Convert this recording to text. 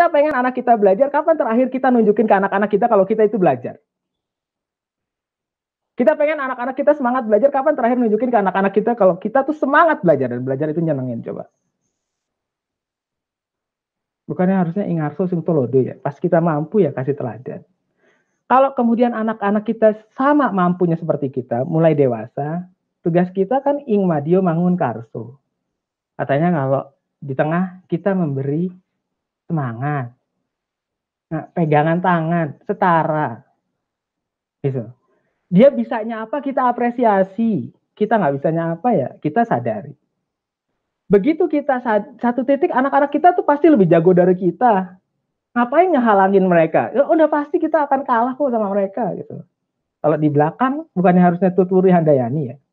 Kita pengen anak kita belajar, kapan terakhir kita nunjukin ke anak-anak kita kalau kita itu belajar? Kita pengen anak-anak kita semangat belajar, kapan terakhir nunjukin ke anak-anak kita kalau kita tuh semangat belajar dan belajar itu nyenengin coba. Bukannya harusnya ingarso sing tolodo ya, pas kita mampu ya kasih teladan. Kalau kemudian anak-anak kita sama mampunya seperti kita, mulai dewasa, tugas kita kan ing madio mangun karso. Katanya kalau di tengah kita memberi semangat. Nah, pegangan tangan, setara. Gitu. Dia bisanya apa kita apresiasi, kita nggak bisanya apa ya kita sadari. Begitu kita satu titik anak-anak kita tuh pasti lebih jago dari kita. Ngapain ngehalangin mereka? Ya, udah pasti kita akan kalah kok sama mereka gitu. Kalau di belakang bukannya harusnya Tuturi Handayani ya.